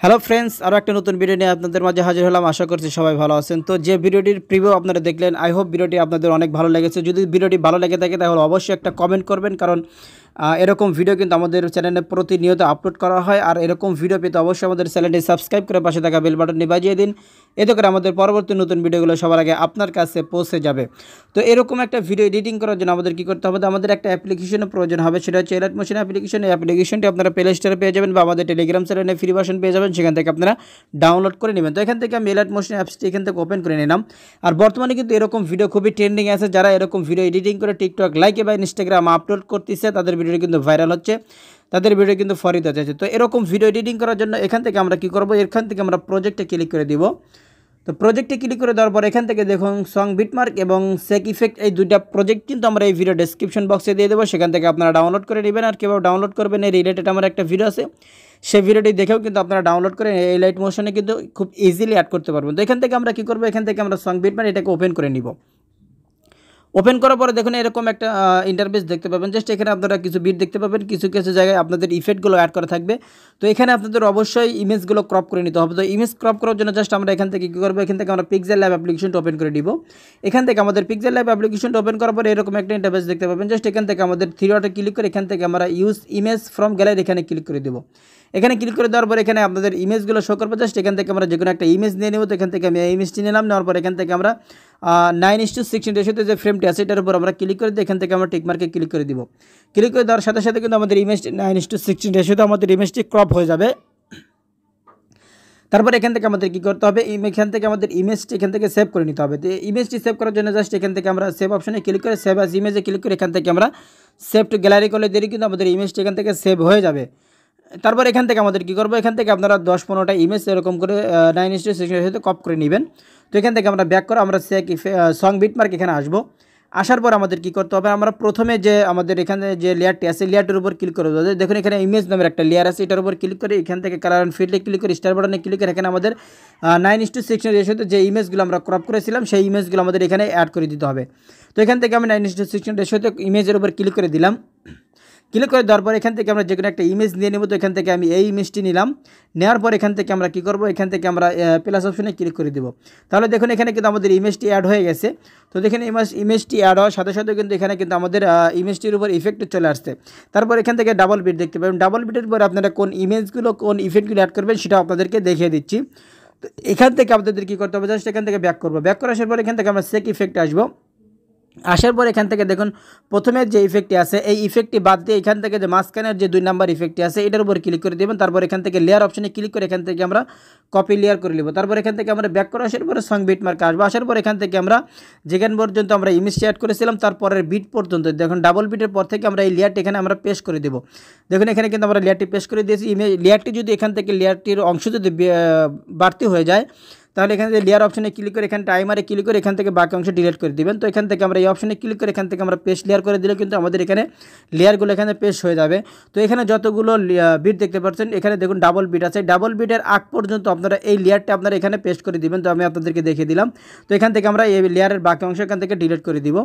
hello friends আরও একটা নতুন ভিডিও নিয়ে আপনাদের মাঝে হাজির হলাম আশা করছি সবাই ভালো আছেন তো যে ভিডিওটির প্রিভিউ আপনারা দেখলেন আই হোপ ভিডিওটি আপনাদের অনেক ভালো লেগেছে যদি ভিডিওটি ভালো লেগে থাকে তাহলে অবশ্যই একটা কমেন্ট করবেন কারণ এরকম ভিডিও কিন্তু আমাদের চ্যানেলে প্রতিনিয়ত আপলোড করা হয় আর এরকম ভিডিও পেতে অবশ্যই আমাদের চ্যানেলটি সাবস্ক্রাইব করে পাশে থাকা বেল বাটনটি বাজিয়ে দিন এতে করে আমাদের পরবর্তী নতুন ভিডিওগুলো সবার আগে আপনার কাছে পৌঁছে যাবে তো এরকম একটা ভিডিও এডিটিং করার জন্য আমাদের কী করতে হবে আমাদের একটা অ্যাপ্লিকেশনের প্রয়োজন হবে সেটা হচ্ছে এলাইট মোশন অ্যাপ্লিকেশন এই অ্যাপ্লিকেশনটি আপনারা প্লে স্টোরে পেয়ে যাবেন বা আমাদের টেলিগ্রাম চ্যানেলে ফ্রি ভার্সন পেয়ে যাবেন সেখান থেকে আপনারা ডাউনলোড করে নেবেন তো এখান থেকে আমি এলাইট মোশন অ্যাপসটি এখান থেকে ওপেন করে নিলাম আর বর্তমানে কিন্তু এরকম ভিডিও খুবই ট্রেন্ডিং আছে যারা এরকম ভিডিও এডিটিং করে টিকটক লাইকে বা ইনস্টাগ্রাম আপলোড করতেছে তাদের ভিডিও ভিডিওটি কিন্তু ভাইরাল হচ্ছে তাদের ভিডিও কিন্তু ফরিদ আছে তো এরকম ভিডিও এডিটিং করার জন্য এখান থেকে আমরা কী করবো এখান থেকে আমরা প্রজেক্টে ক্লিক করে দিব তো প্রজেক্টে ক্লিক করে দেওয়ার পর এখান থেকে দেখুন সং বিটমার্ক এবং সেক ইফেক্ট এই দুইটা প্রজেক্ট কিন্তু আমরা এই ভিডিও ডেসক্রিপশন বক্সে দিয়ে দেবো সেখান থেকে আপনারা ডাউনলোড করে নেবেন আর কেউ ডাউনলোড করবেন এই রিলেটেড আমার একটা ভিডিও আছে সেই ভিডিওটি দেখেও কিন্তু আপনারা ডাউনলোড করে এই লাইট মোশনে কিন্তু খুব ইজিলি অ্যাড করতে পারবেন তো এখান থেকে আমরা কী করবো এখান থেকে আমরা সং বিটমার্ক এটাকে ওপেন করে নিব ওপেন করার পরে দেখুন এরকম একটা ইন্টারফেস দেখতে পাবেন জাস্ট এখানে আপনারা কিছু বিট দেখতে পাবেন কিছু কিছু জায়গায় আপনাদের ইফেক্টগুলো অ্যাড করা থাকবে তো এখানে আপনাদের অবশ্যই ইমেজগুলো ক্রপ করে নিতে হবে তো ইমেজ ক্রপ করার জন্য জাস্ট আমরা এখান থেকে কী করবো এখান থেকে আমরা পিক্সেল ল্যাব অ্যাপ্লিকেশনটা ওপেন করে দিব এখান থেকে আমাদের পিক্সেল ল্যাব অ্যাপ্লিকেশনটা ওপেন করার পরে এরকম একটা ইন্টারফেস দেখতে পাবেন জাস্ট এখান থেকে আমাদের থ্রি ডটে ক্লিক করে এখান থেকে আমরা ইউজ ইমেজ ফ্রম গ্যালারি এখানে ক্লিক করে দেবো এখানে ক্লিক করে দেওয়ার পর এখানে আপনাদের ইমেজগুলো শো করবো জাস্ট এখান থেকে আমরা যে কোনো একটা ইমেজ নিয়ে নেব তো এখান থেকে আমি ইমেজটি নিলাম নেওয়ার পর এখান থেকে আমরা নাইন ইস টু সিক্সটিন রেশিওতে যে ফ্রেমটি আছে এটার উপর আমরা ক্লিক করে দিই এখান থেকে আমরা টিকমার্কে ক্লিক করে দিব ক্লিক করে দেওয়ার সাথে সাথে কিন্তু আমাদের ইমেজটি নাইন ইস টু সিক্সটিন রেশিওতে আমাদের ইমেজটি ক্রপ হয়ে যাবে তারপর এখান থেকে আমাদের কী করতে হবে এখান থেকে আমাদের ইমেজটি এখান থেকে সেভ করে নিতে হবে তো ইমেজটি সেভ করার জন্য জাস্ট এখান থেকে আমরা সেভ অপশনে ক্লিক করে সেভ অ্যাজ ইমেজে ক্লিক করে এখান থেকে আমরা সেভ টু গ্যালারি করলে দেরি কিন্তু আমাদের ইমেজটি এখান থেকে সেভ হয়ে যাবে তারপর এখান থেকে আমাদের কি করবো এখান থেকে আপনারা দশ পনেরোটা ইমেজ এরকম করে নাইন ইস্টু সিক্সটির সাথে কপ করে নেবেন তো এখান থেকে আমরা ব্যাক করে আমরা সেক সং বিটমার্ক এখানে আসবো আসার পর আমাদের কি করতে হবে আমরা প্রথমে যে আমাদের এখানে যে লেয়ারটি আছে লেয়ারটির উপর ক্লিক করে দেবো দেখুন এখানে ইমেজ নামের একটা লেয়ার আছে এটার উপর ক্লিক করে এখান থেকে কালার অ্যান্ড ফিল্ডে ক্লিক করে স্টার বাটনে ক্লিক করে এখানে আমাদের নাইন ইস্টু সিক্সটির রেশিওতে যে ইমেজগুলো আমরা ক্রপ করেছিলাম সেই ইমেজগুলো আমাদের এখানে অ্যাড করে দিতে হবে তো এখান থেকে আমি নাইন ইস্টু সিক্সটি রেশিওতে ইমেজের উপর ক্লিক করে দিলাম ক্লিক করে দেওয়ার পর এখান থেকে আমরা যে কোনো একটা ইমেজ নিয়ে নেব তো এখান থেকে আমি এই ইমেজটি নিলাম নেওয়ার পর এখান থেকে আমরা কী করব এখান থেকে আমরা প্লাস অপশনে ক্লিক করে দেব তাহলে দেখুন এখানে কিন্তু আমাদের ইমেজটি অ্যাড হয়ে গেছে তো দেখেন ইমেজ ইমেজটি অ্যাড হওয়ার সাথে সাথে কিন্তু এখানে কিন্তু আমাদের ইমেজটির উপর ইফেক্ট চলে আসছে তারপর এখান থেকে ডাবল বিট দেখতে পাবেন ডাবল বিটের পর আপনারা কোন ইমেজগুলো কোন ইফেক্টগুলো অ্যাড করবেন সেটা আপনাদেরকে দেখিয়ে দিচ্ছি তো এখান থেকে আপনাদের কী করতে হবে জাস্ট এখান থেকে ব্যাক করবো ব্যাক করে আসার পর এখান থেকে আমরা সেক ইফেক্ট আসবো আসার পর এখান থেকে দেখুন প্রথমের যে ইফেক্টটি আছে এই ইফেক্টটি বাদ দিয়ে এখান থেকে যে মাঝখানের যে দুই নাম্বার ইফেক্টটি আছে এটার উপর ক্লিক করে দেবেন তারপর এখান থেকে লেয়ার অপশনে ক্লিক করে এখান থেকে আমরা কপি লেয়ার করে নেব তারপর এখান থেকে আমরা ব্যাক করে আসার পরে সং বিট মার্কে আসবো আসার পর এখান থেকে আমরা যেখান পর্যন্ত আমরা ইমেজ অ্যাড করেছিলাম তারপরের বিট পর্যন্ত দেখুন ডাবল বিটের পর থেকে আমরা এই লেয়ারটি এখানে আমরা পেশ করে দেবো দেখুন এখানে কিন্তু আমরা লেয়ারটি পেশ করে দিয়েছি ইমেজ লেয়ারটি যদি এখান থেকে লেয়ারটির অংশ যদি বাড়তি হয়ে যায় তাহলে এখানে যে লেয়ার অপশনে ক্লিক করে এখানে টাইমারে ক্লিক করে এখান থেকে বাকি অংশ ডিলিট করে দিবেন তো এখান থেকে আমরা এই অপশনে ক্লিক করে এখান থেকে আমরা পেস্ট লেয়ার করে দিলে কিন্তু আমাদের এখানে লেয়ারগুলো এখানে পেস্ট হয়ে যাবে তো এখানে যতগুলো বিট দেখতে পাচ্ছেন এখানে দেখুন ডাবল বিট আছে ডাবল বিটের আগ পর্যন্ত আপনারা এই লেয়ারটা আপনারা এখানে পেস্ট করে দিবেন তো আমি আপনাদেরকে দেখিয়ে দিলাম তো এখান থেকে আমরা এই লেয়ারের বাকি অংশ এখান থেকে ডিলিট করে দিব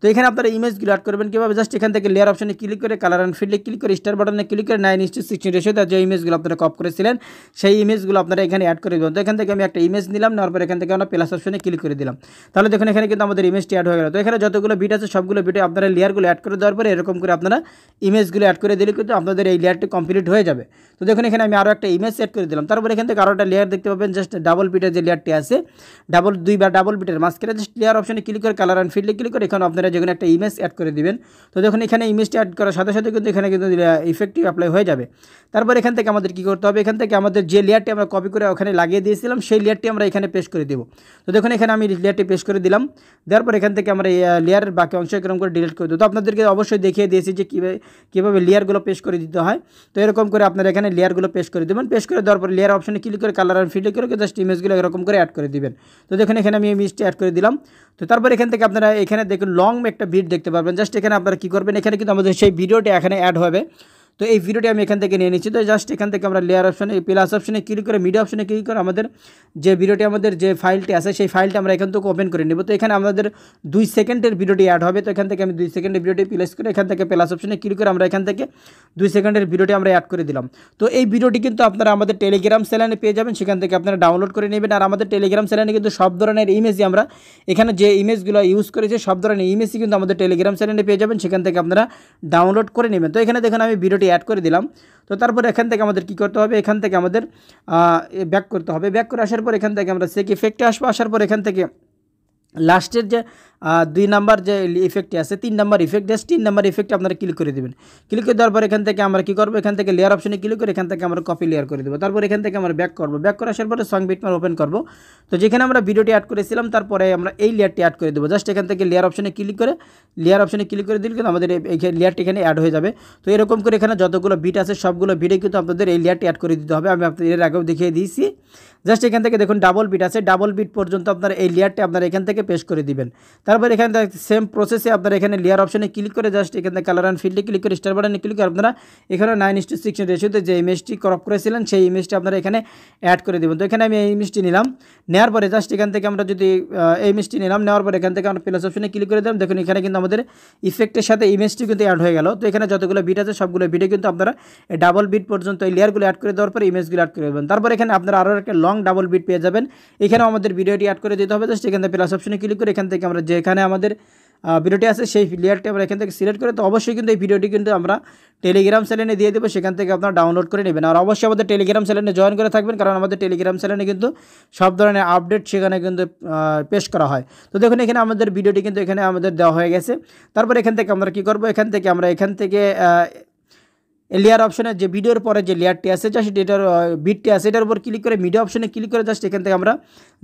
তো এখানে আপনারা ইমেজগুলো অ্যাড করবেন কীভাবে জাস্ট এখান থেকে লেয়ার অপশনে ক্লিক করে কালার অ্যান্ড ফিল্ডে ক্লিক করে স্টার বাটনে ক্লিক করে নাইন ইস্টু সিক্সটিন রেশিও যে ইমেজগুলো আপনারা কপ করেছিলেন সেই ইমেজগুলো আপনারা এখানে অ্যাড করে দেবেন তো এখান থেকে আমি একটা ইমেজ নিলাম দিলাম নেওয়ার পর এখান থেকে আমরা প্লাস অপশনে ক্লিক করে দিলাম তাহলে দেখুন এখানে কিন্তু আমাদের ইমেজটি অ্যাড হয়ে গেল তো এখানে যতগুলো বিট আছে সবগুলো বিটে আপনারা লেয়ারগুলো অ্যাড করে দেওয়ার পরে এরকম করে আপনারা ইমেজগুলো অ্যাড করে দিলে কিন্তু আপনাদের এই লেয়ারটি কমপ্লিট হয়ে যাবে তো দেখুন এখানে আমি আরও একটা ইমেজ সেট করে দিলাম তারপর এখান থেকে আরও একটা লেয়ার দেখতে পাবেন জাস্ট ডাবল বিটের যে লেয়ারটি আছে ডাবল দুই বা ডাবল বিটের মাঝখানে জাস্ট লেয়ার অপশনে ক্লিক করে কালার অ্যান্ড ফিল্ডে ক্লিক করে এখানে আপনারা যেখানে একটা ইমেজ অ্যাড করে দিবেন তো দেখুন এখানে ইমেজটি অ্যাড করার সাথে সাথে কিন্তু এখানে কিন্তু ইফেক্টিভ অ্যাপ্লাই হয়ে যাবে তারপর এখান থেকে আমাদের কী করতে হবে এখান থেকে আমাদের যে লেয়ারটি আমরা কপি করে ওখানে লাগিয়ে দিয়েছিলাম সেই লেয়ারটি আমরা এখানে পেশ করে দেবো তো দেখুন এখানে আমি লেয়ারটি পেশ করে দিলাম দেওয়ার পর এখান থেকে আমরা লেয়ারের বাকি অংশ এরকম করে ডিলিট করে দেবো তো আপনাদেরকে অবশ্যই দেখিয়ে দিয়েছি যে কীভাবে কীভাবে লেয়ারগুলো পেশ করে দিতে হয় তো এরকম করে আপনারা এখানে লেয়ারগুলো পেশ করে দেবেন পেশ করে দেওয়ার পর লেয়ার অপশানে ক্লিক করে কালার আর ফিল্ড করে জাস্ট ইমেজগুলো এরকম করে অ্যাড করে দিবেন তো দেখুন এখানে আমি ইমেজটি অ্যাড করে দিলাম তো তারপর এখান থেকে আপনারা এখানে দেখুন লং একটা ভিড দেখতে পারবেন জাস্ট এখানে আপনারা কী করবেন এখানে কিন্তু আমাদের সেই ভিডিওটি এখানে অ্যাড হবে তো এই ভিডিওটি আমি এখান থেকে নিয়ে নিচ্ছি তো জাস্ট এখান থেকে আমরা লেয়ার অপশানে প্লাস অপশানে ক্লিক করে মিডিয়া অপশানে ক্লিক করে আমাদের যে ভিডিওটি আমাদের যে ফাইলটি আছে সেই ফাইলটি আমরা এখান থেকে ওপেন করে নেব তো এখানে আমাদের দুই সেকেন্ডের ভিডিওটি অ্যাড হবে তো এখান থেকে আমি দুই সেকেন্ডের ভিডিওটি প্লেস করে এখান থেকে প্লাস অপশানে ক্লিক করে আমরা এখান থেকে দুই সেকেন্ডের ভিডিওটি আমরা অ্যাড করে দিলাম তো এই ভিডিওটি কিন্তু আপনারা আমাদের টেলিগ্রাম চ্যানেলে পেয়ে যাবেন সেখান থেকে আপনারা ডাউনলোড করে নেবেন আর আমাদের টেলিগ্রাম চ্যানেলে কিন্তু সব ধরনের ইমেজই আমরা এখানে যে ইমেজগুলো ইউজ করেছি সব ধরনের ইমেজই কিন্তু আমাদের টেলিগ্রাম চ্যানেলে পেয়ে যাবেন সেখান থেকে আপনারা ডাউনলোড করে নেবেন তো এখানে দেখুন আমি ভিডিও ভিডিওটি অ্যাড করে দিলাম তো তারপর এখান থেকে আমাদের কি করতে হবে এখান থেকে আমাদের ব্যাক করতে হবে ব্যাক করে আসার পর এখান থেকে আমরা সেক ইফেক্টে আসবো আসার পর এখান থেকে লাস্টের যে দুই নাম্বার যে ইফেক্টটি আছে তিন নাম্বার ইফেক্ট আছে তিন নাম্বার ইফেক্ট আপনারা ক্লিক করে দেবেন ক্লিক করে দেওয়ার পর এখান থেকে আমরা কী করবো এখান থেকে লেয়ার অপশনে ক্লিক করে এখান থেকে আমরা কপি লেয়ার করে দেবো তারপর এখান থেকে আমরা ব্যাক করবো ব্যাক করে আসার পরে সং বিটমার ওপেন করবো তো যেখানে আমরা ভিডিওটি অ্যাড করেছিলাম তারপরে আমরা এই লেয়ারটি অ্যাড করে দেবো জাস্ট এখান থেকে লেয়ার অপশনে ক্লিক করে লেয়ার অপশনে ক্লিক করে দিলে কিন্তু আমাদের এই লেয়ারটি এখানে অ্যাড হয়ে যাবে তো এরকম করে এখানে যতগুলো বিট আছে সবগুলো বিটে কিন্তু আপনাদের এই লেয়ারটি অ্যাড করে দিতে হবে আমি আপনাদের এর আগেও দেখিয়ে দিয়েছি জাস্ট এখান থেকে দেখুন ডাবল বিট আছে ডাবল বিট পর্যন্ত আপনারা এই লেয়ারটি আপনারা এখান থেকে পেশ করে দিবেন তারপর এখানে সেম প্রসেসে আপনারা এখানে লেয়ার অপশনে ক্লিক করে জাস্ট এখানে কালার অ্যান্ড ফিল্ডে ক্লিক করে স্টার বাটনে ক্লিক করে আপনারা এখানে নাইন ইস্টু সিক্সটিন রেশিওতে যে ইমেজটি ক্রপ করেছিলেন সেই ইমেজটি আপনারা এখানে অ্যাড করে দেবেন তো এখানে আমি এই ইমেজটি নিলাম নেওয়ার পরে জাস্ট এখান থেকে আমরা যদি এই ইমেজটি নিলাম নেওয়ার পরে এখান থেকে আমরা প্লাস অপশনে ক্লিক করে দিলাম দেখুন এখানে কিন্তু আমাদের ইফেক্টের সাথে ইমেজটি কিন্তু অ্যাড হয়ে গেল তো এখানে যতগুলো বিট আছে সবগুলো বিটে কিন্তু আপনারা ডাবল বিট পর্যন্ত এই লেয়ারগুলো অ্যাড করে দেওয়ার পরে ইমেজগুলো অ্যাড করে দেবেন তারপর এখানে আপনারা আরও একটা লং ডাবল বিট পেয়ে যাবেন এখানেও আমাদের ভিডিওটি অ্যাড করে দিতে হবে জাস্ট এখান থেকে প্লাস অপশনে ক্লিক করে এখান থেকে আমরা যে এখানে আমাদের ভিডিওটি আছে সেই প্লেয়ারটি আমরা এখান থেকে সিলেক্ট করে তো অবশ্যই কিন্তু এই ভিডিওটি কিন্তু আমরা টেলিগ্রাম চ্যানেলে দিয়ে দেবো সেখান থেকে আপনারা ডাউনলোড করে নেবেন আর অবশ্যই আমাদের টেলিগ্রাম চ্যানেলে জয়েন করে থাকবেন কারণ আমাদের টেলিগ্রাম চ্যানেলে কিন্তু সব ধরনের আপডেট সেখানে কিন্তু পেশ করা হয় তো দেখুন এখানে আমাদের ভিডিওটি কিন্তু এখানে আমাদের দেওয়া হয়ে গেছে তারপর এখান থেকে আমরা কি করব এখান থেকে আমরা এখান থেকে লেয়ার অপশনের যে ভিডিওর পরে যে লেয়ারটি আছে জাস্ট এটার বিটটি আছে এটার উপর ক্লিক করে মিডিয়া অপশনে ক্লিক করে জাস্ট এখান থেকে আমরা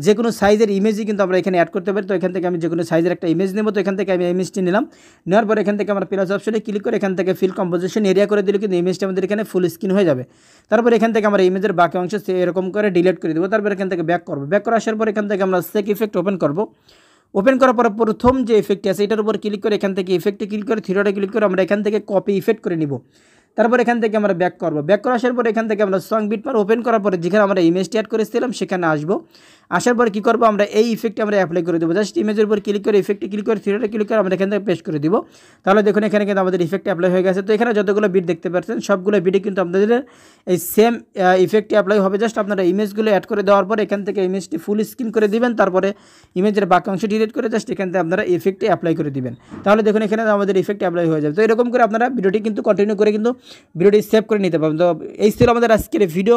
যে কোনো সাইজের ইমেজই কিন্তু আমরা এখানে অ্যাড করতে পারি তো এখান থেকে আমি যে কোনো সাইজের একটা ইমেজ নেব তো এখান থেকে আমি ইমেজটি নিলাম নেওয়ার পরে এখান থেকে আমরা প্লাস অপশনে ক্লিক করে এখান থেকে ফিল কম্পোজিশন এরিয়া করে দিলে কিন্তু ইমেজটা আমাদের এখানে ফুল স্ক্রিন হয়ে যাবে তারপর এখান থেকে আমরা ইমেজের বাকি অংশ এরকম করে ডিলিট করে দেবো তারপর এখান থেকে ব্যাক করবো ব্যাক করে আসার পর এখান থেকে আমরা সেক ইফেক্ট ওপেন করবো ওপেন করার পরে প্রথম যে ইফেক্টটি আছে এটার উপর ক্লিক করে এখান থেকে ইফেক্টে ক্লিক করে থিরোটা ক্লিক করে আমরা এখান থেকে কপি ইফেক্ট করে নিব তারপর এখান থেকে আমরা ব্যাক করবো ব্যাক করার আসার পর এখান থেকে আমরা সং বিট পার ওপেন করার পরে যেখানে আমরা ইমেজটি অ্যাড করেছিলাম সেখানে আসবো আসার পর কী করবো আমরা এই ইফেক্টে আমরা অ্যাপ্লাই করে দেবো জাস্ট ইমেজের উপর ক্লিক করে ইফেক্টটি ক্লিক করে থিয়েটারে ক্লিক করে আমরা এখান থেকে পেস্ট করে দিব তাহলে দেখুন এখানে কিন্তু আমাদের ইফেক্ট অ্যাপ্লাই হয়ে গেছে তো এখানে যতগুলো বিট দেখতে পাচ্ছেন সবগুলো বিটে কিন্তু আপনাদের এই সেম ইফেক্টটি অ্যাপ্লাই হবে জাস্ট আপনারা ইমেজগুলো অ্যাড করে দেওয়ার পর এখান থেকে ইমেজটি ফুল স্ক্রিন করে দিবেন তারপরে ইমেজের বাকি অংশ ডিলিট করে জাস্ট এখান থেকে আপনারা ইফেক্টটি অ্যাপ্লাই করে দিবেন তাহলে দেখুন এখানে আমাদের ইফেক্ট অ্যাপ্লাই হয়ে যাবে তো এরকম করে আপনারা ভিডিওটি কিন্তু কন্টিনিউ করে কিন্তু ভিডিওটি সেভ করে নিতে পারবেন তো এই ছিল আমাদের আজকের ভিডিও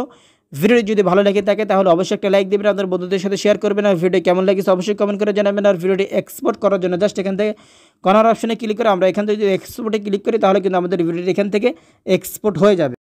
ভিডিওটি যদি ভালো লাগে থাকে তাহলে অবশ্যই একটা লাইক দেবেন আপনার বন্ধুদের সাথে শেয়ার করবেন আর ভিডিও কেমন লাগে অবশ্যই কমেন্ট করে জানাবেন আর ভিডিওটি এক্সপোর্ট করার জন্য জাস্ট এখান থেকে কনার অপশনে ক্লিক করে আমরা এখান থেকে যদি এক্সপোর্টে ক্লিক করি তাহলে কিন্তু আমাদের ভিডিওটি এখান থেকে এক্সপোর্ট হয়ে যাবে